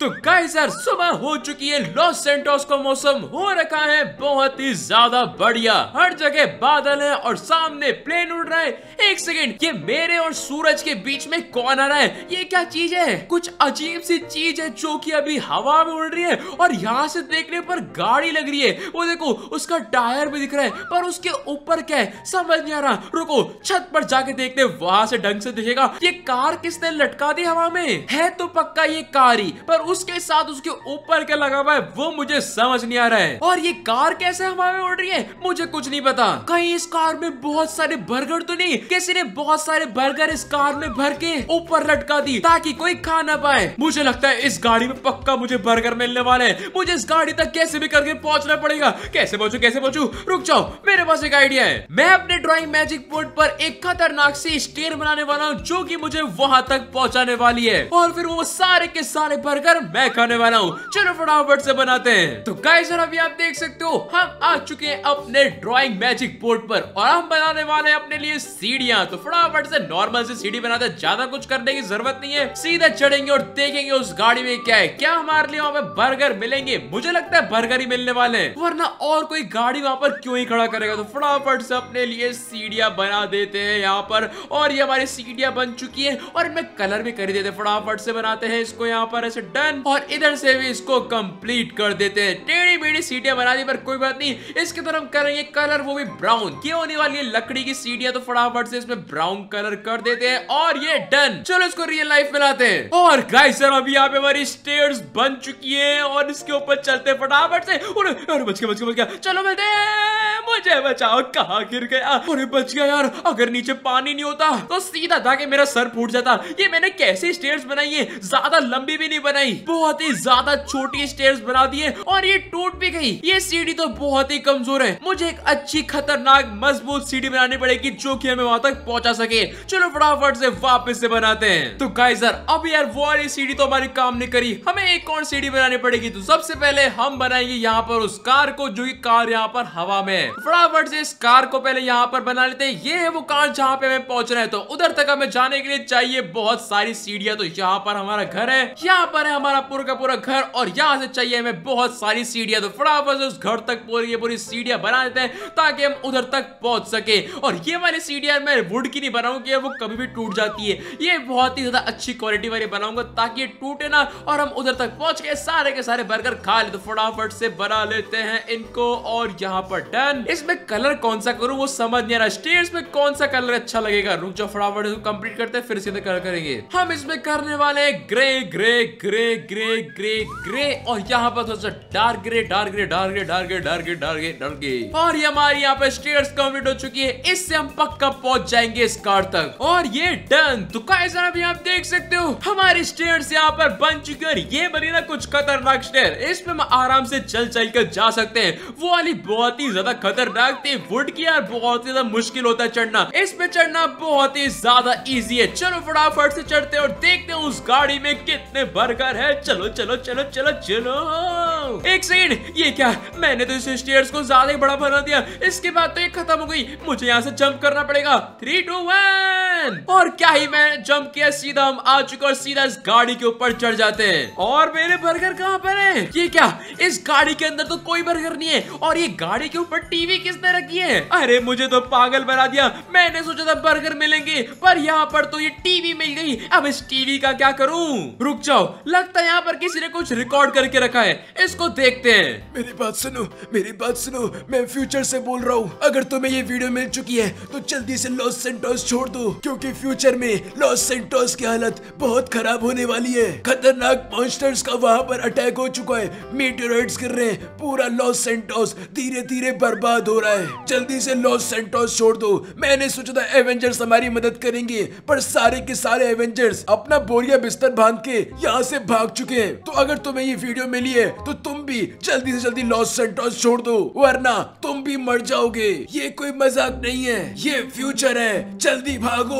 तो गाइस यार सुबह हो चुकी है लॉस सेंटोस का मौसम हो रखा है बहुत ही ज्यादा बढ़िया हर जगह बादल है और सामने प्लेन उड़ रहा है एक सेकेंड ये मेरे और सूरज के बीच में कौन आ रहा है ये क्या चीज है कुछ अजीब सी चीज है जो की अभी हवा में उड़ रही है और यहाँ से देखने पर गाड़ी लग रही है वो देखो उसका टायर भी दिख रहा है पर उसके ऊपर क्या है समझ नहीं आ रहा रुको छत पर जाके देखते वहां से ढंग से दिखेगा ये कार किसने लटका दी हवा में है तो पक्का ये कार ही पर उसके साथ उसके ऊपर क्या लगा हुआ है वो मुझे समझ नहीं आ रहा है और ये कार कैसे हवा में उड़ रही है मुझे कुछ नहीं पता कहीं इस कार में बहुत सारे बर्गर तो नहीं किसी ने बहुत सारे बर्गर इस कार में भर के ऊपर लटका दी ताकि कोई खा ना पाए मुझे लगता है इस गाड़ी में पक्का मुझे बर्गर मिलने वाले हैं मुझे इस गाड़ी तक कैसे भी करके पहुंचना पड़ेगा कैसे पहुंचू कैसे पहुंचू रुक जाओ मेरे पास एक आइडिया है मैं अपने ड्रॉइंग मैजिक बोर्ड पर एक खतरनाक सी स्टेर बनाने वाला हूँ जो की मुझे वहां तक पहुँचाने वाली है और फिर वो सारे के सारे बर्गर सर मैं खाने वाला हूँ चलो फटाफट से बनाते हैं तो गाइस और अभी आप देख सकते हो हम आ चुके हैं अपने ड्राइंग मैजिक बोर्ड पर और हम बनाने वाले हैं अपने लिए सीढ़ियाँ तो फटाफट से नॉर्मल से सीढ़ी बनाते हैं ज्यादा कुछ करने की जरूरत नहीं है सीधा चढ़ेंगे और देखेंगे उस गाड़ी में क्या है क्या हमारे लिए वहाँ पे बर्गर मिलेंगे मुझे लगता है बर्गर ही मिलने वाले वरना और कोई गाड़ी वहाँ पर क्यों ही खड़ा करेगा तो फटाफट से अपने लिए सीढ़िया बना देते हैं यहाँ पर और ये हमारी सीढ़िया बन चुकी है और इनमें कलर भी कर देते फटाफट से बनाते हैं इसको यहाँ पर ऐसे डर वन और इधर से भी इसको कंप्लीट कर देते हैं टेढ़ी मेढ़ी सीटियां बना दी पर कोई बात नहीं इसके तरफ हम करेंगे कलर वो भी ब्राउन क्यों होने वाली है लकड़ी की सीटियां तो फटाफट से इसमें ब्राउन कलर कर देते हैं और ये डन चलो इसको रियल लाइफ में लाते हैं और गाइस सर अभी यहाँ पे हमारी स्टेयर्स बन चुकी है और इसके ऊपर चलते फटाफट से बच गया बच गया बच गया चलो मिलते मुझे बचाओ कहा गिर गया अरे बच गया यार अगर नीचे पानी नहीं होता तो सीधा था कि मेरा सर फूट जाता ये मैंने कैसे स्टेयर्स बनाई है ज्यादा लंबी भी नहीं बनाई बहुत ही ज्यादा छोटी स्टेयर बना दी है और ये टूट भी गई ये सीढ़ी तो बहुत ही कमजोर है मुझे एक अच्छी खतरनाक मजबूत सीढ़ी बनानी पड़ेगी जो की हमें वहाँ तक पहुंचा सके चलो फटाफट से वापस से बनाते हैं तो गाइजर अब यार वो वाली सीढ़ी तो हमारी काम नहीं करी हमें एक और सीढ़ी बनानी पड़ेगी तो सबसे पहले हम बनाएंगे यहाँ पर उस कार को जो की कार यहाँ पर हवा में तो फटाफट से इस कार को पहले यहाँ पर बना लेते हैं ये है वो कार जहाँ पे हमें पहुँचना है तो उधर तक हमें जाने के लिए चाहिए बहुत सारी सीढ़ियाँ तो यहाँ पर हमारा घर है यहाँ पर है हमारा हमारा पूरा का पूरा घर और यहाँ से चाहिए हमें बहुत सारी सीढ़ियाँ तो फटाफट से उस घर तक पूरी पूरी सीढ़ियाँ बना देते हैं ताकि हम उधर तक पहुँच सके और ये वाली सीढ़ियाँ मैं वुड की नहीं बनाऊँगी वो कभी भी टूट जाती है ये बहुत ही ज़्यादा अच्छी क्वालिटी वाली बनाऊँगा ताकि ये टूटे ना और हम उधर तक पहुँच के सारे के सारे बर्गर खा ले तो फटाफट से बना लेते हैं इनको और यहाँ पर डन इसमें कलर कौन सा करूँ वो समझ नहीं आ रहा स्टेज में कौन सा कलर अच्छा लगेगा रुक जाओ फटाफट कंप्लीट करते हैं फिर सीधे कलर करेंगे हम इसमें करने वाले grey grey grey grey grey grey और यहाँ पर थोड़ा तो सा dark grey dark grey dark grey dark grey dark grey dark grey dark grey और ये हमारी यहाँ पे स्टेयर्स कम्प्लीट हो चुकी है इससे हम पक्का पहुंच जाएंगे इस कार तक और ये डन तो कैसा अभी आप देख सकते हो हमारी स्टेयर्स यहाँ पर बन चुकी है और ये बनी ना कुछ खतरनाक स्टेयर इस पे हम आराम से चल चल कर जा सकते हैं वो वाली बहुत ही ज्यादा खतरनाक थी वुड की यार बहुत ही ज्यादा मुश्किल होता है चढ़ना इस पे चढ़ना बहुत ही ज्यादा इजी है चलो फटाफट से चढ़ते और देखते हैं उस गाड़ी में कितने बर्गर है चलो चलो चलो चलो चलो एक सेकंड ये क्या मैंने तो इस स्टेयर्स को ज्यादा ही बड़ा बना दिया इसके बाद तो ये खत्म हो गई मुझे यहाँ से जंप करना पड़ेगा थ्री टू वन और क्या ही मैं जंप किया सीधा हम आ चुके और सीधा इस गाड़ी के ऊपर चढ़ जाते हैं और मेरे बर्गर कहाँ पर है ये क्या इस गाड़ी के अंदर तो कोई बर्गर नहीं है और ये गाड़ी के ऊपर टीवी किसने रखी है अरे मुझे तो पागल बना दिया मैंने सोचा था बर्गर मिलेंगे पर यहाँ पर तो ये टीवी मिल गई अब इस टीवी का क्या करूँ रुक जाओ लग लगता है यहाँ पर किसी ने कुछ रिकॉर्ड करके रखा है इसको देखते हैं मेरी बात सुनो मेरी बात सुनो मैं फ्यूचर से बोल रहा हूँ अगर तुम्हें ये वीडियो मिल चुकी है तो जल्दी से लॉस सेंटोस छोड़ दो क्योंकि फ्यूचर में लॉस सेंटोस की हालत बहुत खराब होने वाली है खतरनाक मॉन्स्टर्स का वहाँ पर अटैक हो चुका है मीटोराइट्स गिर रहे हैं पूरा लॉस सेंटोस धीरे धीरे बर्बाद हो रहा है जल्दी से लॉस सेंटोस छोड़ दो मैंने सोचा था एवेंजर्स हमारी मदद करेंगे पर सारे के सारे एवेंजर्स अपना बोरिया बिस्तर बांध के यहाँ से भाग भाग चुके हैं तो अगर तुम्हें ये वीडियो मिली है तो तुम भी जल्दी से जल्दी लॉस सेंटोस छोड़ दो वरना तुम भी मर जाओगे ये कोई मजाक नहीं है ये फ्यूचर है जल्दी भागो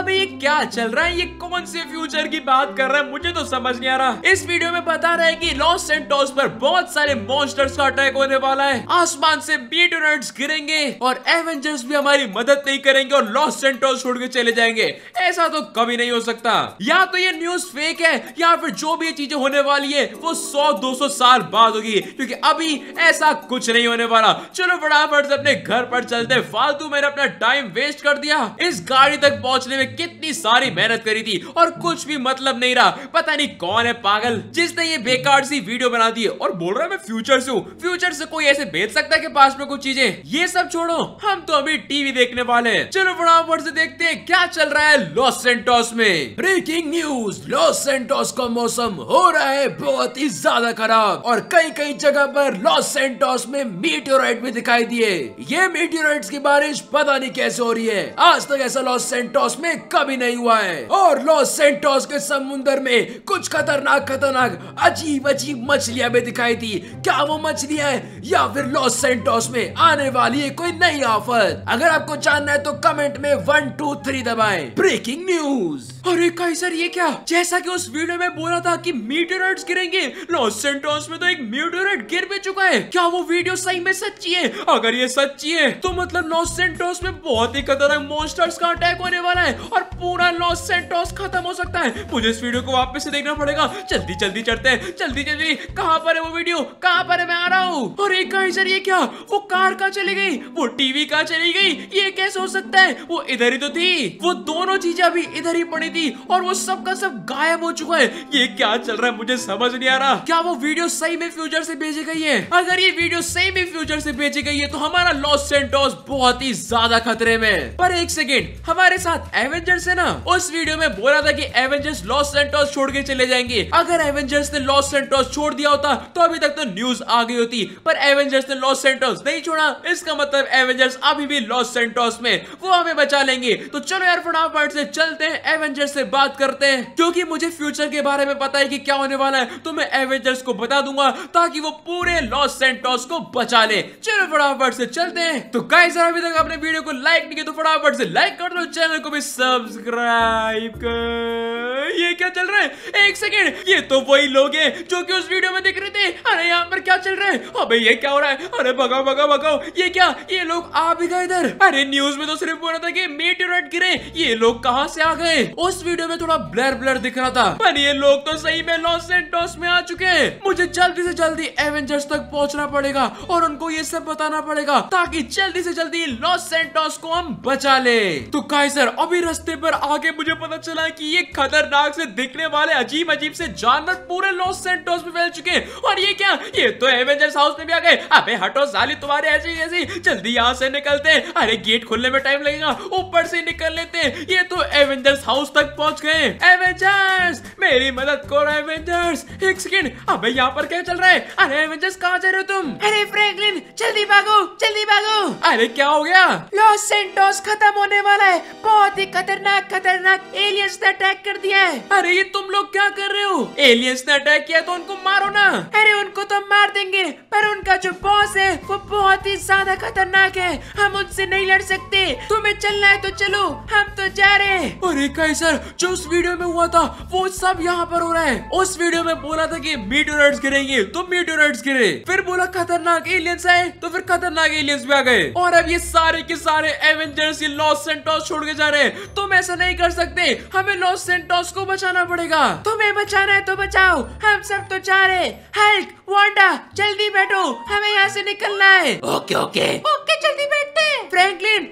अबे ये क्या चल रहा है ये कौन से फ्यूचर की बात कर रहा है मुझे तो समझ नहीं आ रहा इस वीडियो में बता रहे की लॉस सेंटोस पर बहुत सारे मॉन्स्टर्स का अटैक होने वाला है आसमान से बीटोनेट्स गिरेंगे और एवेंजर्स भी हमारी मदद नहीं करेंगे और लॉस सेंटोस छोड़ के चले जाएंगे ऐसा तो कभी नहीं हो सकता या तो ये न्यूज फेक है या फिर जो भी चीजें होने वाली है वो सौ दो सौ साल बाद होगी क्योंकि अभी ऐसा कुछ नहीं होने वाला चलो फटाफट से अपने घर पर चलते फालतू मैंने अपना टाइम वेस्ट कर दिया इस गाड़ी तक पहुंचने में कितनी सारी मेहनत करी थी और कुछ भी मतलब नहीं रहा पता नहीं कौन है पागल जिसने ये बेकार सी वीडियो बना दी और बोल रहा है मैं फ्यूचर से हूँ फ्यूचर से कोई ऐसे भेज सकता है कि पास में कुछ चीजें ये सब छोड़ो हम तो अभी टीवी देखने वाले हैं चलो फटाफट से देखते हैं क्या चल रहा है लॉस सेंटोस में ब्रेकिंग न्यूज लॉस सेंटोस का मौसम मौसम हो रहा है बहुत ही ज्यादा खराब और कई कई जगह पर लॉस सेंटोस में मीटियोराइट भी दिखाई दिए ये मीटियोराइट्स की बारिश पता नहीं कैसे हो रही है आज तक ऐसा लॉस सेंटोस में कभी नहीं हुआ है और लॉस सेंटोस के समुन्दर में कुछ खतरनाक खतरनाक अजीब अजीब मछलियां भी दिखाई दी क्या वो मछलियां है या फिर लॉस सेंटोस में आने वाली है कोई नई आफत अगर आपको जानना है तो कमेंट में वन टू थ्री दबाए ब्रेकिंग न्यूज अरे काइसर ये क्या जैसा कि उस वीडियो में बोला था कि मीटोराइट्स गिरेंगे लॉस सेंटोस में तो एक मीटोराइट गिर भी चुका है क्या वो वीडियो सही में सच्ची है अगर ये सच्ची है तो मतलब लॉस सेंटोस में बहुत ही खतरनाक मोस्टर्स का अटैक होने वाला है और पूरा लॉस सेंटोस खत्म हो सकता है मुझे इस वीडियो को वापस से देखना पड़ेगा जल्दी जल्दी चढ़ते हैं जल्दी जल्दी कहाँ पर है वो वीडियो कहाँ पर है मैं आ रहा हूँ अरे काइसर ये क्या वो कार कहाँ चली गई वो टीवी कहाँ चली गई ये कैसे हो सकता है वो इधर ही तो थी वो दोनों चीजें अभी इधर ही पड़ी थी और वो सब का सब गायब हो चुका है ये क्या चल रहा है मुझे समझ नहीं आ रहा क्या वो वीडियो सही में फ्यूचर से भेजी गई है अगर ये वीडियो सही में फ्यूचर से भेजी गई है तो हमारा लॉस सेंटोस बहुत ही ज्यादा खतरे में पर एक सेकेंड हमारे साथ एवेंजर्स है ना उस वीडियो में बोला था की एवेंजर्स लॉस सेंटोस छोड़ के चले जाएंगे अगर एवेंजर्स ने लॉस सेंटोस छोड़ दिया होता तो अभी तक तो न्यूज आ गई होती पर एवेंजर्स ने लॉस सेंटोस नहीं छोड़ा इसका मतलब एवेंजर्स अभी भी लॉस सेंटोस में वो हमें बचा लेंगे तो चलो यार फटाफट से चलते हैं एवेंजर्स एवेंजर्स से बात करते हैं क्योंकि मुझे फ्यूचर के बारे में पता है कि क्या होने वाला है तो मैं एवेंजर्स को बता दूंगा ताकि वो पूरे लॉस सेंटोस को बचा ले चलो फटाफट से चलते हैं तो गाइस अभी तक आपने वीडियो को लाइक नहीं किया तो फटाफट से लाइक कर दो चैनल को भी सब्सक्राइब कर ये क्या चल रहा है एक सेकेंड ये तो वही लोग है जो की उस वीडियो में दिख रहे थे अरे यहाँ पर क्या चल रहा है अबे ये क्या हो रहा है अरे भगाओ भगाओ भगाओ ये क्या ये लोग आ भी गए इधर अरे न्यूज में तो सिर्फ बोल रहा था कि मेटेराइट गिरे ये लोग कहाँ से आ गए उस उस वीडियो में थोड़ा ब्लर ब्लर दिख रहा था पर ये लोग तो सही में लॉस एंटोस में आ चुके हैं मुझे जल्दी से जल्दी एवेंजर्स तक पहुंचना पड़ेगा और उनको ये सब बताना पड़ेगा ताकि जल्दी से जल्दी लॉस सेंटोस को हम बचा ले तो काइसर अभी रास्ते पर आगे मुझे पता चला की ये खतरनाक से दिखने वाले अजीब अजीब से जानवर पूरे लॉस सेंटोस में फैल चुके और ये क्या ये तो एवेंजर्स हाउस में भी आ गए अबे हटो साली तुम्हारे ऐसे ऐसे जल्दी यहाँ से निकलते अरे गेट खुलने में टाइम लगेगा ऊपर से निकल लेते ये तो एवेंजर्स हाउस तक तक पहुंच गए एवेंजर्स मेरी मदद करो एवेंजर्स एक सेकंड अबे यहाँ पर क्या चल रहा है अरे एवेंजर्स कहाँ जा रहे हो तुम अरे फ्रैंकलिन जल्दी भागो जल्दी भागो अरे क्या हो गया लॉस सेंटोस खत्म होने वाला है बहुत ही खतरनाक खतरनाक एलियंस ने अटैक कर दिया है अरे ये तुम लोग क्या कर रहे हो एलियंस ने अटैक किया तो उनको मारो ना अरे उनको तो मार देंगे पर उनका जो बॉस है वो बहुत ही ज्यादा खतरनाक है हम उनसे नहीं लड़ सकते तुम्हें चलना है तो चलो हम तो जा रहे हैं अरे कैसा सर जो उस वीडियो में हुआ था वो सब यहाँ पर हो रहा है उस वीडियो में बोला था कि मीटोराइट्स गिरेंगे तो मीटोराइट्स गिरे फिर बोला खतरनाक एलियंस आए तो फिर खतरनाक एलियंस भी आ गए और अब ये सारे के सारे एवेंजर्स लॉस सेंटोस छोड़ के जा रहे हैं तुम ऐसा नहीं कर सकते हमें लॉस सेंटोस को बचाना पड़ेगा तुम्हें बचाना है तो बचाओ हम सब तो चाह रहे हल्क वांडा जल्दी बैठो हमें यहाँ से निकलना है ओके ओके ओके जल्दी बैठते फ्रैंकलिन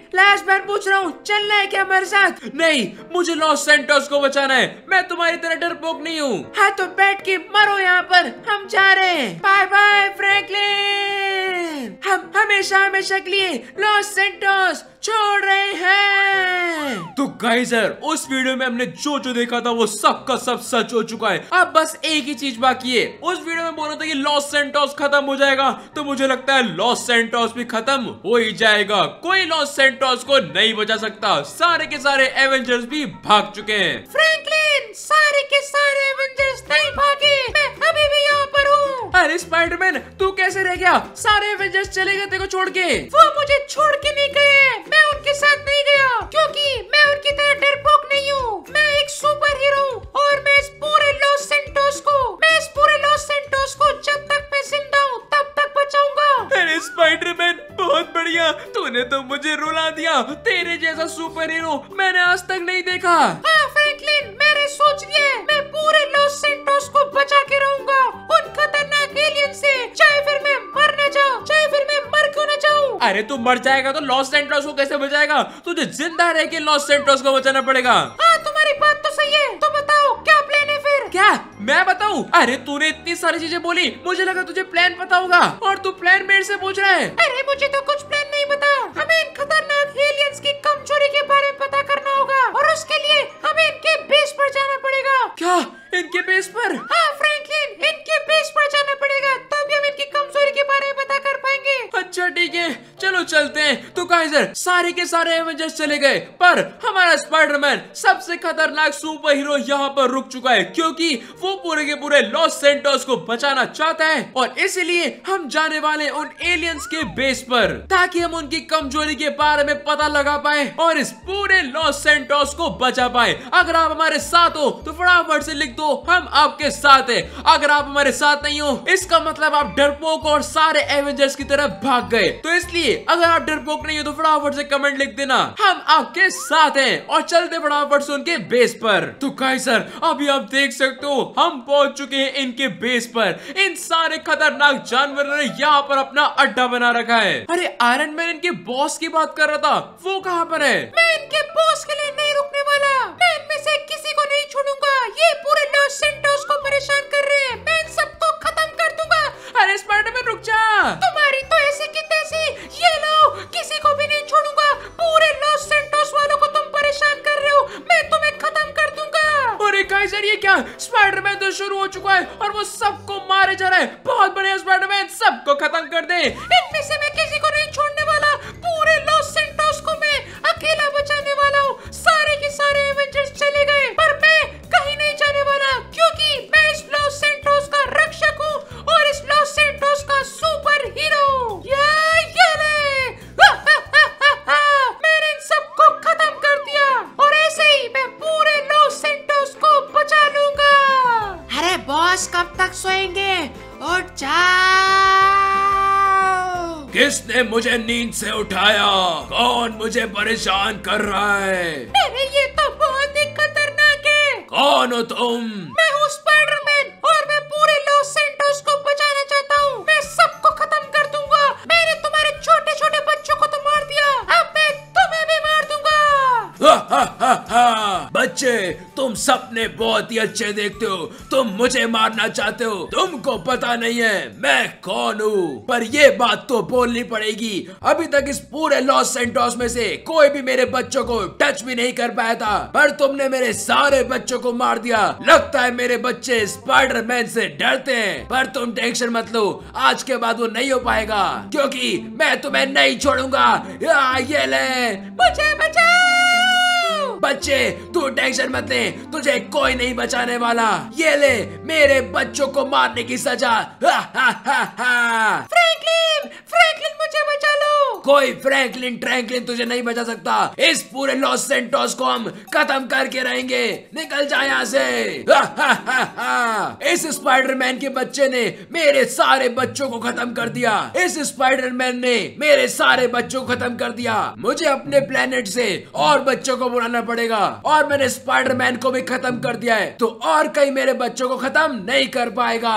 बार पूछ रहा हूँ चलना है क्या हमारे साथ नहीं मुझे लॉस सेंटोस को बचाना है मैं तुम्हारी तरह डरपोक नहीं हूँ हाँ तो बैठ के मरो यहाँ पर हम जा रहे हैं बाय बाय फ्रैंकलिन हम हमेशा हमेशा के लिए लॉस सेंटोस छोड़ रहे हैं तो गाइजर उस वीडियो में हमने जो जो देखा था वो सब का सब सच हो चुका है अब बस एक ही चीज बाकी है उस वीडियो में बोला था कि लॉस सेंटोस खत्म हो जाएगा तो मुझे लगता है लॉस सेंटोस भी खत्म हो ही जाएगा कोई कोई लॉस सेंटोस को नहीं बचा सकता सारे के सारे एवेंजर्स भी भाग चुके हैं फ्रैंकलिन सारे के सारे एवेंजर्स नहीं भागे मैं अभी भी यहाँ पर हूँ अरे स्पाइडरमैन तू कैसे रह गया सारे एवेंजर्स चले गए छोड़ के वो मुझे छोड़ के नहीं गए मैं उनके साथ नहीं गया क्यूँकी मैं उनकी तरह तूने तो मुझे रुला दिया तेरे जैसा सुपर हीरो मैंने आज तक नहीं देखा हाँ, मेरे सोच लिए मैं पूरे लॉस सेंटोस को बचा के रहूंगा उन खतरनाक एलियन से चाहे फिर मैं मर न जाऊं चाहे फिर मैं मर क्यों न जाऊं अरे तू मर जाएगा तो लॉस सेंटोस को कैसे बचाएगा तुझे जिंदा रह के लॉस सेंटोस को बचाना पड़ेगा हाँ, मैं बताऊ अरे तूने इतनी सारी चीजें बोली मुझे लगा तुझे प्लान पता होगा और तू प्लान मेरे से पूछ रहा है अरे मुझे तो कुछ प्लान नहीं पता हमें इन खतरनाक एलियंस की कमजोरी के बारे में पता करना होगा और उसके लिए हमें इनके बेस पर जाना पड़ेगा क्या इनके बेस पर हाँ चलो चलते हैं तो काइजर सारे के सारे एवेंजर्स चले गए पर हमारा स्पाइडरमैन सबसे खतरनाक सुपर हीरो यहाँ पर रुक चुका है क्योंकि वो पूरे के पूरे लॉस सेंटर्स को बचाना चाहता है और इसलिए हम जाने वाले उन एलियंस के बेस पर ताकि हम उनकी कमजोरी के बारे में पता लगा पाए और इस पूरे लॉस सेंटर्स को बचा पाए अगर आप हमारे साथ हो तो फटाफट से लिख दो हम आपके साथ है अगर आप हमारे साथ नहीं हो इसका मतलब आप डरपोक और सारे एवेंजर्स की तरफ भाग गए तो इसलिए अगर आप डरपोक नहीं हो तो फटाफट से कमेंट लिख देना हम आपके साथ हैं और चलते फटाफट से उनके बेस पर तो काय सर अभी आप देख सकते हो हम पहुंच चुके हैं इनके बेस पर इन सारे खतरनाक जानवरों ने यहाँ पर अपना अड्डा बना रखा है अरे आयरन मैन इनके बॉस की बात कर रहा था वो कहाँ पर है मैं इनके बॉस के लिए नहीं रुकने वाला मैं इनमें से किसी को नहीं छोड़ूंगा ये पूरे को परेशान कर रहे हैं हरेसमेंट में रुक जा तुम्हारी तो ऐसे की तैसी ये लो किसी को भी नहीं छोड़ूंगा पूरे लॉस सेंटोस वालों को तुम परेशान कर रहे हो मैं तुम्हें खत्म कर दूंगा अरे काइजर ये क्या स्पाइडरमैन तो शुरू हो चुका है और वो सबको मारे जा रहा है बहुत बढ़िया स्पाइडरमैन सबको खत्म कर दे इनमें से मैं किसी को नहीं छोड़ने वाला पूरे लॉस सेंटोस को मैं अकेला मुझे परेशान कर रहा है बच्चे तुम सपने बहुत ही अच्छे देखते हो तुम मुझे मारना चाहते हो तुमको पता नहीं है मैं कौन हूँ पर ये बात तो बोलनी पड़ेगी अभी तक इस पूरे लॉस सेंटोस में से कोई भी मेरे बच्चों को टच भी नहीं कर पाया था पर तुमने मेरे सारे बच्चों को मार दिया लगता है मेरे बच्चे स्पाइडर मैन से डरते हैं पर तुम टेंशन मत लो आज के बाद वो नहीं हो पाएगा क्योंकि मैं तुम्हें नहीं छोड़ूंगा ये ले मुझे बचा बच्चे तू टेंशन मत ले तुझे कोई नहीं बचाने वाला ये ले मेरे बच्चों को मारने की सजा हा हा हा हा फ्रैंकलिन फ्रैंकलिन मुझे बचा लो कोई फ्रैंकलिन ट्रैंकलिन तुझे नहीं बचा सकता इस पूरे लॉस सेंटोस को हम खत्म करके रहेंगे निकल जाए यहाँ से इस स्पाइडरमैन के बच्चे ने मेरे सारे बच्चों को खत्म कर दिया इस स्पाइडरमैन ने मेरे सारे बच्चों को खत्म कर दिया मुझे अपने प्लेनेट से और बच्चों को बुलाना पड़ा पड़ेगा और मैंने स्पाइडरमैन को भी खत्म कर दिया है तो और कई मेरे बच्चों को खत्म नहीं कर पाएगा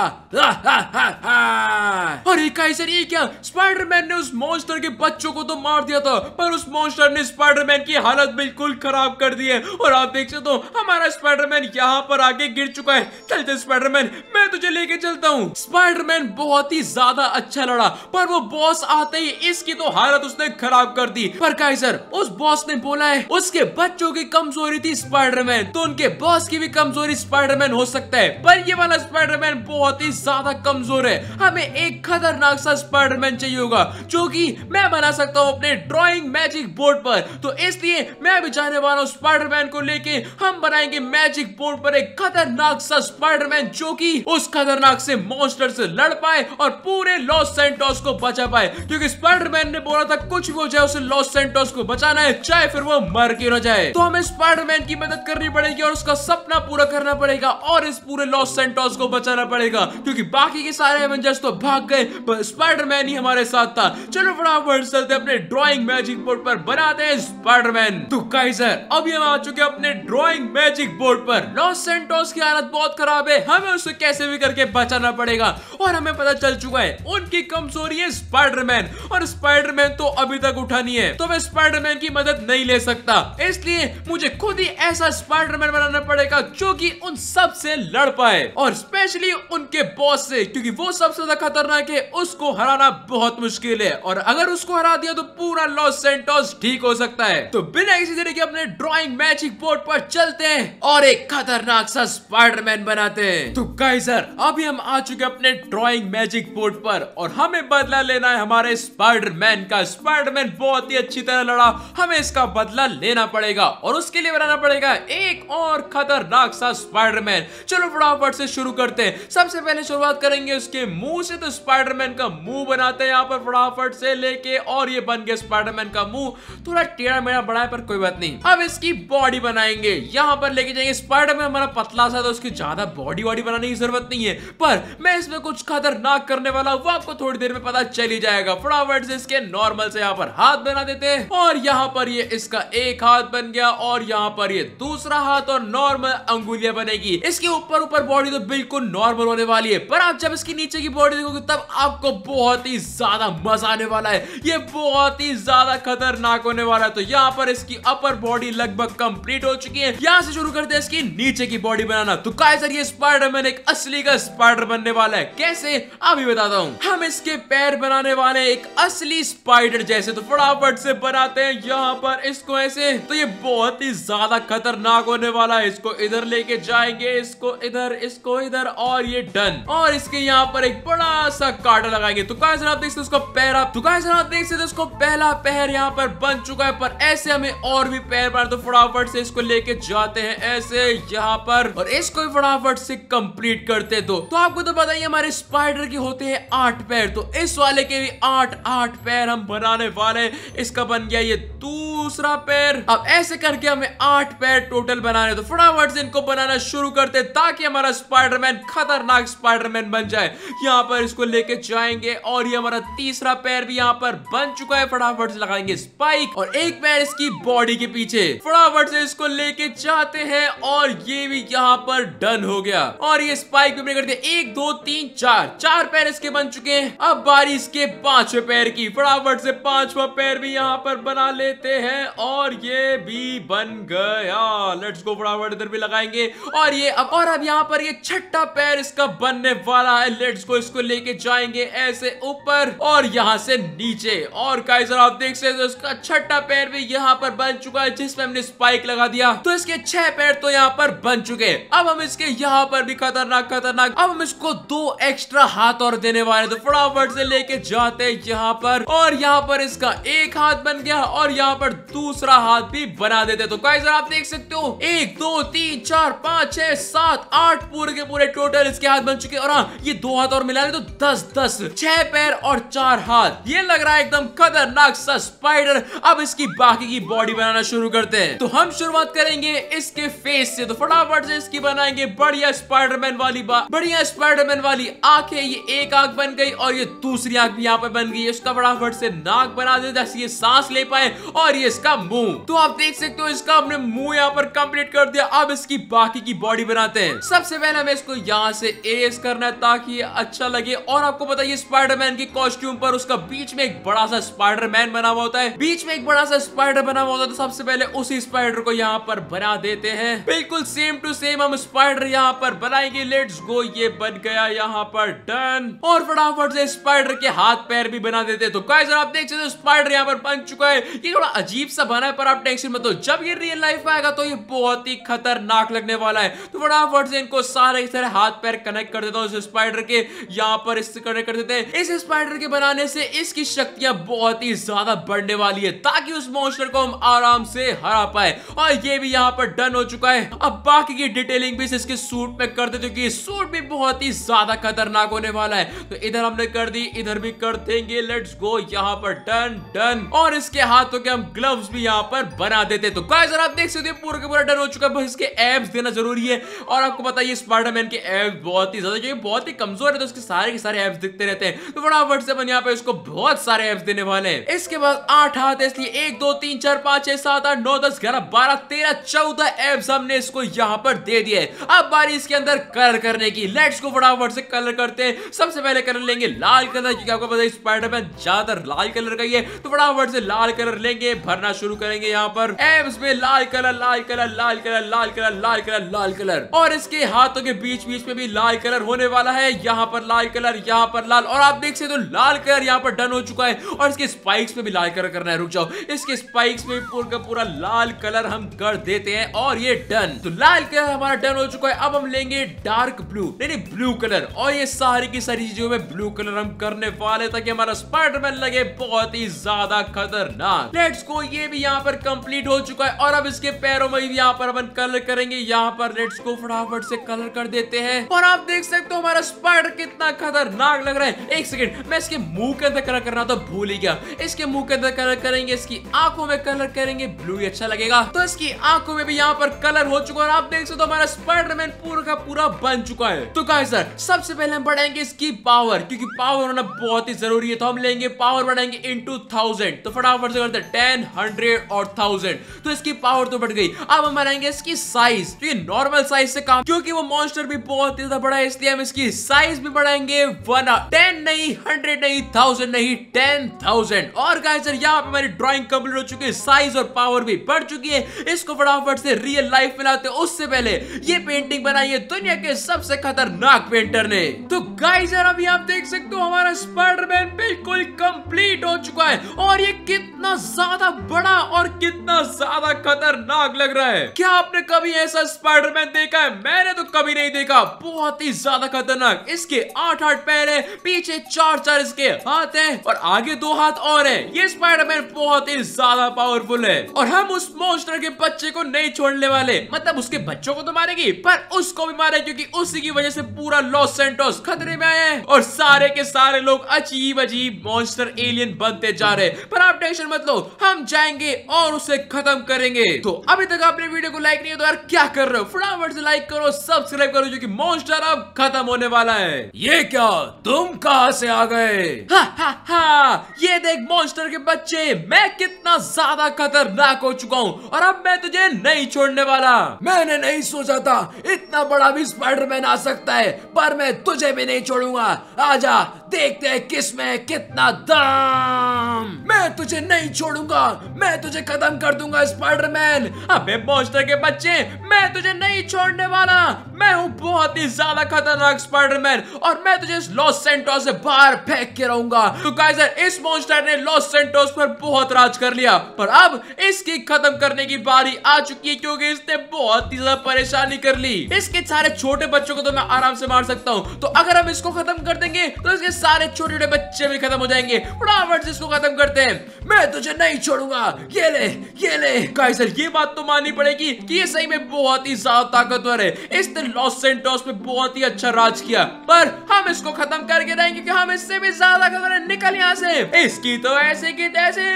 अरे काइसर ये क्या स्पाइडरमैन ने उस मॉन्स्टर के बच्चों को तो मार दिया था पर उस मॉन्स्टर ने स्पाइडरमैन की हालत बिल्कुल खराब कर दी है और आप देख सकते हो हमारा स्पाइडरमैन यहाँ पर आगे गिर चुका है चलते स्पाइडरमैन मैं तुझे लेके चलता हूँ स्पाइडरमैन बहुत ही ज्यादा अच्छा लड़ा पर वो बॉस आते ही इसकी तो हालत उसने खराब कर दी पर काइसर उस बॉस ने बोला है उसके बच्चों की कमजोरी थी स्पाइडरमैन तो उनके बॉस की भी कमजोरी स्पाइडरमैन हो सकता है पर ये वाला स्पाइडरमैन बहुत ही ज्यादा कमजोर है हमें एक खतरनाक सा स्पाइडरमैन चाहिए होगा जो कि मैं बना सकता हूँ अपने ड्रॉइंग मैजिक बोर्ड पर तो इसलिए मैं भी जाने वाला हूँ स्पाइडरमैन को लेके हम बनाएंगे मैजिक बोर्ड पर एक खतरनाक सा स्पाइडरमैन जो कि उस खतरनाक से मॉन्स्टर से लड़ पाए और पूरे लॉस सेंटोस को बचा पाए क्योंकि स्पाइडरमैन ने बोला था कुछ भी हो जाए उसे लॉस सेंटोस को बचाना है चाहे फिर वो मर के ना जाए तो हमें स्पाइडरमैन की मदद करनी पड़ेगी और उसका सपना पूरा करना पड़ेगा और इस पूरे लॉस सेंटोस को बचाना पड़ेगा क्योंकि बाकी के सारे एवेंजर्स तो भाग गए पर स्पाइडरमैन ही हमारे साथ था चलो फटाफट चलते अपने ड्रॉइंग मैजिक बोर्ड पर बनाते हैं स्पाइडरमैन तो सर अभी हम आ चुके अपने ड्रॉइंग मैजिक बोर्ड पर लॉस सेंटोस की हालत बहुत खराब है हमें उसे कैसे भी करके बचाना पड़ेगा और हमें पता चल चुका है उनकी कमजोरी है स्पाइडरमैन और स्पाइडरमैन तो अभी तक उठा नहीं है तो मैं स्पाइडरमैन की मदद नहीं ले सकता इसलिए मुझे खुद ही ऐसा स्पाइडरमैन बनाना पड़ेगा जो कि उन सब से लड़ पाए और स्पेशली उनके बॉस से क्योंकि वो सबसे ज्यादा खतरनाक है उसको हराना बहुत मुश्किल है और अगर उसको हरा दिया तो पूरा लॉस सेंटोस ठीक हो सकता है तो बिना किसी तरीके अपने ड्रॉइंग मैजिक बोर्ड पर चलते हैं और एक खतरनाक सा स्पाइडरमैन बनाते हैं तो कई सर अभी हम आ चुके अपने ड्रॉइंग मैजिक बोर्ड पर और हमें बदला लेना है हमारे स्पाइडरमैन का स्पाइडरमैन बहुत ही अच्छी तरह लड़ा हमें इसका बदला लेना पड़ेगा और उसके लिए बनाना पड़ेगा एक और खतरनाक सा स्पाइडरमैन चलो फटाफट से शुरू करते हैं सबसे पहले शुरुआत करेंगे उसके मुंह से तो स्पाइडरमैन का मुंह बनाते हैं यहाँ पर फटाफट से लेके और ये बन गया स्पाइडरमैन का मुंह थोड़ा टेढ़ा मेढ़ा बड़ा है पर कोई बात नहीं अब इसकी बॉडी बनाएंगे यहाँ पर लेके जाएंगे स्पाइडरमैन हमारा पतला सा तो उसकी ज्यादा बॉडी वॉडी बनाने की जरूरत नहीं है पर मैं इसमें कुछ खतरनाक करने वाला हूँ आपको थोड़ी देर में पता चल ही जाएगा फटाफट से इसके नॉर्मल से यहाँ पर हाथ बना देते हैं और यहाँ पर ये इसका एक हाथ बन गया और यहाँ पर ये दूसरा हाथ और नॉर्मल अंगुलिया बनेगी इसके ऊपर ऊपर बॉडी तो बिल्कुल नॉर्मल होने वाली है पर आप जब इसके नीचे की बॉडी देखोगे तब आपको बहुत ही ज्यादा मजा आने वाला है ये बहुत ही ज्यादा खतरनाक होने वाला है तो यहाँ पर इसकी अपर बॉडी लगभग कंप्लीट हो चुकी है यहाँ से शुरू करते हैं इसकी नीचे की बॉडी बनाना तो सर ये स्पाइडरमैन एक असली का स्पाइडर बनने वाला है कैसे अभी बताता हूँ हम इसके पैर बनाने वाले एक असली स्पाइडर जैसे तो फटाफट से बनाते हैं यहाँ पर इसको ऐसे तो ये बहुत बहुत ही ज्यादा खतरनाक होने वाला है इसको इधर लेके जाएंगे इसको इधर इसको इधर और ये डन और इसके यहाँ पर एक बड़ा सा काटा लगाएंगे तो कहा आप देख सकते उसको पैर आप तो कहा आप देख सकते तो उसको पहला पैर यहाँ पर बन चुका है पर ऐसे हमें और भी पैर पर तो फटाफट से इसको लेके जाते हैं ऐसे यहाँ पर और इसको भी फटाफट से कंप्लीट करते दो तो।, तो आपको तो पता ही हमारे स्पाइडर के होते हैं आठ पैर तो इस वाले के भी आठ आठ पैर हम बनाने वाले इसका बन गया ये दूसरा पैर अब ऐसे कर करके हमें आठ पैर टोटल बनाने तो फटाफट से इनको बनाना शुरू करते ताकि हमारा स्पाइडरमैन खतरनाक स्पाइडरमैन बन जाए यहाँ पर इसको लेके जाएंगे और ये हमारा तीसरा पैर भी यहाँ पर बन चुका है फटाफट से लगाएंगे स्पाइक और एक पैर इसकी बॉडी के पीछे फटाफट से इसको लेके जाते हैं और ये भी यहाँ पर डन हो गया और ये स्पाइक भी करते एक दो तीन चार चार पैर इसके बन चुके हैं अब बारी इसके पांचवे पैर की फटाफट से पांचवा पैर भी यहाँ पर बना लेते हैं और ये भी बन गया लेट्स गो फटाफट इधर भी लगाएंगे और ये अब और अब यहाँ पर ये छठा पैर इसका बनने वाला है लेट्स गो इसको लेके जाएंगे ऐसे ऊपर और यहाँ से नीचे और काइजर आप देख सकते हो इसका छठा पैर भी यहाँ पर बन चुका है जिसमें हमने स्पाइक लगा दिया तो इसके छह पैर तो यहाँ पर बन चुके हैं अब हम इसके यहाँ पर भी खतरनाक खतरनाक अब हम इसको दो एक्स्ट्रा हाथ और देने वाले तो फटाफट से लेके जाते यहाँ पर और यहाँ पर इसका एक हाथ बन गया और यहाँ पर दूसरा हाथ भी बना दे थे तो गाइस आप देख सकते हो एक दो तीन चार पांच छह सात आठ पूरे के पूरे टोटल इसके हाथ बन चुके और हाँ ये दो हाथ और मिला तो दस दस छह पैर और चार हाथ ये लग रहा है एकदम खतरनाक सा स्पाइडर अब इसकी बाकी की बॉडी बनाना शुरू करते हैं तो हम शुरुआत करेंगे इसके फेस से तो फटाफट से इसकी बनाएंगे बढ़िया स्पाइडरमैन वाली बात बढ़िया स्पाइडरमैन वाली आंखें ये एक आंख बन गई और ये दूसरी आंख भी यहाँ पे बन गई इसका फटाफट से नाक बना दे जैसे ये सांस ले पाए और ये इसका मुंह तो आप देख सकते सकते हो इसका हमने मुंह यहाँ पर कंप्लीट कर दिया अब इसकी बाकी की बॉडी बनाते हैं सबसे पहले हमें इसको यहाँ से एस करना है ताकि अच्छा लगे और आपको पता है स्पाइडरमैन की कॉस्ट्यूम पर उसका बीच में एक बड़ा सा स्पाइडरमैन बना हुआ होता है बीच में एक बड़ा सा स्पाइडर बना हुआ होता है तो सबसे पहले उसी स्पाइडर को यहाँ पर बना देते हैं बिल्कुल सेम टू सेम हम स्पाइडर यहाँ पर बनाएंगे लेट्स गो ये बन गया यहाँ पर डन और फटाफट से स्पाइडर के हाथ पैर भी बना देते हैं तो गाइस आप देख सकते हो स्पाइडर यहाँ पर बन चुका है ये थोड़ा अजीब सा बना है पर आप टेंशन मत जब ये रियल लाइफ में आएगा तो ये बहुत ही खतरनाक लगने वाला है तो फटाफट से इनको सारे के सारे हाथ पैर कनेक्ट कर देता हूँ इस स्पाइडर के यहाँ पर इससे कनेक्ट कर देते हैं इस स्पाइडर के बनाने से इसकी शक्तियां बहुत ही ज्यादा बढ़ने वाली है ताकि उस मॉन्स्टर को हम आराम से हरा पाए और ये भी यहाँ पर डन हो चुका है अब बाकी की डिटेलिंग भी इसके सूट में कर देते क्योंकि सूट भी बहुत ही ज्यादा खतरनाक होने वाला है तो इधर हमने कर दी इधर भी कर देंगे लेट्स गो यहाँ पर डन डन और इसके हाथों के हम ग्लव्स भी यहाँ पर बना देते तो गाइस आप देख सकते हो पूरा का पूरा डर हो चुका है बस इसके एब्स देना जरूरी है और आपको पता है स्पाइडरमैन के एब्स बहुत ही ज्यादा क्योंकि बहुत ही कमजोर है तो उसके सारे के सारे एब्स दिखते रहते हैं तो फटाफट से अपन यहाँ पे उसको बहुत सारे एब्स देने वाले हैं इसके बाद आठ हाथ है इसलिए एक दो तीन चार पांच छह सात आठ नौ दस ग्यारह बारह तेरह चौदह एब्स हमने इसको यहाँ पर दे दिए अब बारी इसके अंदर कलर करने की लेट्स को फटाफट से कलर करते हैं सबसे पहले कलर लेंगे लाल कलर क्योंकि आपको पता है स्पाइडरमैन ज्यादा लाल कलर का ही है तो फटाफट से लाल कलर लेंगे भरना शुरू करेंगे यहाँ पर एब है उसमें लाल कलर लाल कलर लाल कलर लाल कलर लाल कलर लाल कलर और इसके हाथों के बीच बीच में भी लाल कलर होने वाला है यहाँ पर लाल कलर यहाँ पर लाल और आप देख सकते हो लाल कलर यहाँ पर डन हो चुका है और इसके स्पाइक्स में भी लाल कलर करना है रुक जाओ इसके स्पाइक्स में पूरा का पूरा लाल कलर हम कर देते हैं और ये डन तो लाल कलर हमारा डन हो चुका है अब हम लेंगे डार्क ब्लू यानी ब्लू कलर और ये सारी की सारी चीजों में ब्लू कलर हम करने वाले ताकि हमारा स्पाइडरमैन लगे बहुत ही ज्यादा खतरनाक लेट्स को ये भी यहाँ पर कंप्लीट हो चुका चुका है और अब इसके पैरों में यहाँ पर अपन कलर करेंगे यहाँ पर रेड्स को फटाफट से कलर कर देते हैं और आप देख सकते हो हमारा स्पाइडर कितना खतरनाक लग रहा है एक सेकेंड मैं इसके मुंह के अंदर कलर करना तो भूल ही गया इसके मुंह के अंदर कलर करेंगे इसकी आंखों में कलर करेंगे ब्लू ही अच्छा लगेगा तो इसकी आंखों में भी यहाँ पर कलर हो चुका है आप देख सकते हो हमारा स्पाइडरमैन पूरा का पूरा बन चुका है तो कहा सर सबसे पहले हम बढ़ाएंगे इसकी पावर क्योंकि पावर होना बहुत ही जरूरी है तो हम लेंगे पावर बढ़ाएंगे इंटू थाउजेंड तो फटाफट से करते हैं टेन हंड्रेड और थाउजेंड तो इसकी पावर तो बढ़ गई अब हम बनाएंगे इसकी साइज तो ये नॉर्मल साइज से काम क्योंकि वो मॉन्स्टर भी बहुत ज्यादा बड़ा है इसलिए हम इसकी साइज भी बढ़ाएंगे वन टेन नहीं हंड्रेड नहीं थाउजेंड नहीं टेन थाउजेंड और सर यहाँ पे हमारी ड्रॉइंग कंप्लीट हो चुकी है साइज और पावर भी बढ़ चुकी है इसको फटाफट से रियल लाइफ में लाते उससे पहले ये पेंटिंग बनाई है दुनिया के सबसे खतरनाक पेंटर ने तो गाइजर अभी आप देख सकते हो हमारा स्पाइडरमैन बिल्कुल कंप्लीट हो चुका है और ये कितना ज्यादा बड़ा और कितना ज्यादा खतरनाक लग रहा है क्या आपने कभी ऐसा स्पाइडरमैन देखा है मैंने तो कभी नहीं देखा बहुत ही ज्यादा खतरनाक इसके आठ आठ पैर है पीछे चार चार इसके हाथ है और आगे दो हाथ और है ये स्पाइडरमैन बहुत ही ज्यादा पावरफुल है और हम उस मोस्टर के बच्चे को नहीं छोड़ने वाले मतलब उसके बच्चों को तो मारेगी पर उसको भी मारे क्योंकि उसी की वजह से पूरा लॉस सेंटोस खतरे में आया है और सारे के सारे लोग अजीब अजीब मॉन्स्टर एलियन बनते जा रहे पर आप टेंशन मत लो हम जाएंगे और उसे खत्म करेंगे तो अभी तक आपने वीडियो को लाइक नहीं तो यार क्या कर रहे हो फटाफट से लाइक करो सब्सक्राइब करो क्योंकि मॉन्स्टर अब खत्म होने वाला है ये क्या तुम कहा से आ गए हा, हा, हा, ये देख मॉन्स्टर के बच्चे मैं कितना ज्यादा खतरनाक हो चुका हूँ और अब मैं तुझे नहीं छोड़ने वाला मैंने नहीं सोचा था इतना बड़ा भी स्पाइडरमैन आ सकता है पर मैं तुझे भी नहीं छोड़ूंगा आजा देखते हैं किस में कितना दम मैं तुझे नहीं छोड़ूंगा मैं तुझे खत्म कर दूंगा स्पाइडरमैन अबे मोस्टर के बच्चे मैं तुझे नहीं छोड़ने वाला मैं हूँ बहुत ही ज्यादा खतरनाक स्पाइडरमैन और मैं तुझे इस लॉस सेंटोस से बाहर फेंक के रहूंगा तो कैसे इस मोस्टर ने लॉस सेंटोस पर बहुत राज कर लिया पर अब इसकी खत्म करने की बारी आ चुकी है क्योंकि इसने बहुत ही ज्यादा परेशानी कर ली इसके सारे छोटे बच्चों को तो मैं आराम से मार सकता हूँ तो अगर हम इसको खत्म कर देंगे तो इसके सारे छोटे छोटे बच्चे भी खत्म हो जाएंगे फटाफट से इसको खत्म करते हैं मैं तुझे नहीं छोड़ूंगा ये ले ये ले काइजर ये बात तो माननी पड़ेगी कि ये सही में बहुत ही ज्यादा ताकतवर है इसने लॉस सेंटोस पे बहुत ही अच्छा राज किया पर हम इसको खत्म करके रहेंगे क्योंकि हम इससे भी ज्यादा खबर है निकल यहाँ से इसकी तो ऐसे की तैसे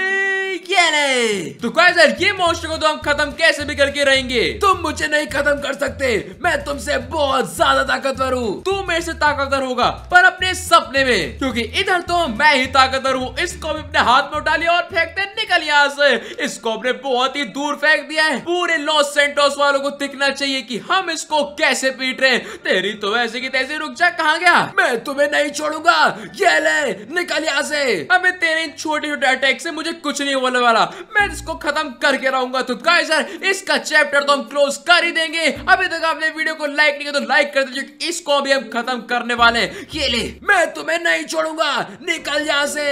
ये ले तो काइजर ये मॉन्स्टर को तो हम खत्म कैसे भी करके रहेंगे तुम मुझे नहीं खत्म कर सकते मैं तुमसे बहुत ज्यादा ताकतवर हूँ तू मेरे से ताकतवर होगा पर अपने सपने में क्योंकि इधर तो मैं ही ताकतवर हूँ इसको भी अपने हाथ में उठा लिया और फेंकते निकल यहाँ से इसको हमने बहुत ही दूर फेंक दिया है पूरे लॉस सेंटोस वालों को दिखना चाहिए कि हम इसको कैसे पीट रहे तेरी तो वैसे की तैसे रुक जा कहा गया मैं तुम्हें नहीं छोड़ूंगा ये ले निकल यहाँ से अबे तेरे छोटे छोटे अटैक से मुझे कुछ नहीं बोलने वाला मैं इसको खत्म करके रहूंगा तो गाइस यार इसका चैप्टर तो हम क्लोज कर ही देंगे अभी तक आपने वीडियो को लाइक नहीं किया तो लाइक कर दीजिए इसको अभी हम खत्म करने वाले ये ले मैं तुम्हें नहीं छोड़ूंगा निकल यहाँ से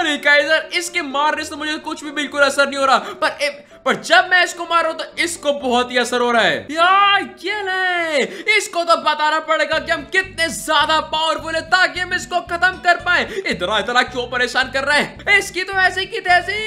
अरे गाइस यार इसके मार मारने से मुझे कुछ भी बिल्कुल असर नहीं हो रहा पर ए, पर जब मैं इसको मारू तो इसको बहुत ही असर हो रहा है यार ये नहीं इसको तो बताना पड़ेगा कि हम कितने ज्यादा पावरफुल है ताकि हम इसको खत्म कर पाए इतना इतना क्यों परेशान कर रहे हैं इसकी तो ऐसे की तैसी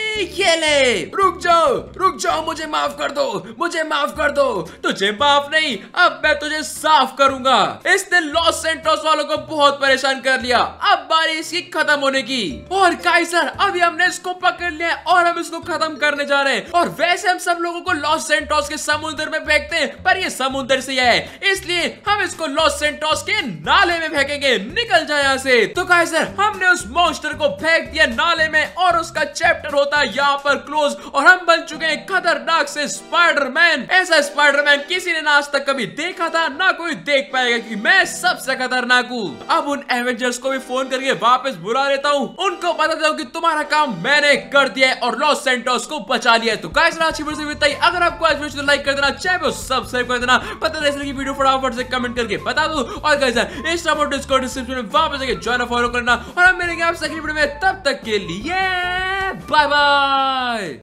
ये ले रुक जाओ रुक जाओ मुझे माफ कर दो मुझे माफ कर दो तुझे माफ नहीं अब मैं तुझे साफ करूंगा इसने लॉस सेंटोस वालों को बहुत परेशान कर लिया अब बारी इसकी खत्म होने की और काइसर अभी हमने इसको पकड़ लिया और हम इसको खत्म करने जा रहे हैं और वे वैसे हम सब लोगों को लॉस सेंटोस के समुद्र में फेंकते हैं पर ये समुद्र से है इसलिए हम इसको लॉस सेंटोस के नाले में फेंकेंगे निकल जाए यहाँ से तो कहा सर हमने उस मॉन्स्टर को फेंक दिया नाले में और उसका चैप्टर होता है यहाँ पर क्लोज और हम बन चुके हैं खतरनाक से स्पाइडरमैन ऐसा स्पाइडरमैन किसी ने आज तक कभी देखा था ना कोई देख पाएगा की मैं सबसे खतरनाक हूँ अब उन एवेंजर्स को भी फोन करके वापस बुला लेता हूँ उनको बता दो की तुम्हारा काम मैंने कर दिया है और लॉस सेंटोस को बचा लिया तो कहा गाइस आज की वीडियो बताइए अगर आपको आज वीडियो लाइक कर देना चैनल सब्सक्राइब कर देना पता नहीं तो की वीडियो फटाफट से कमेंट करके बता दो और गाइस इंस्टा और डिस्कॉर्ड डिस्क्रिप्शन में वापस जाके ज्वाइन फॉलो करना और हम मिलेंगे आपसे अगली वीडियो में तब तक के लिए बाय बाय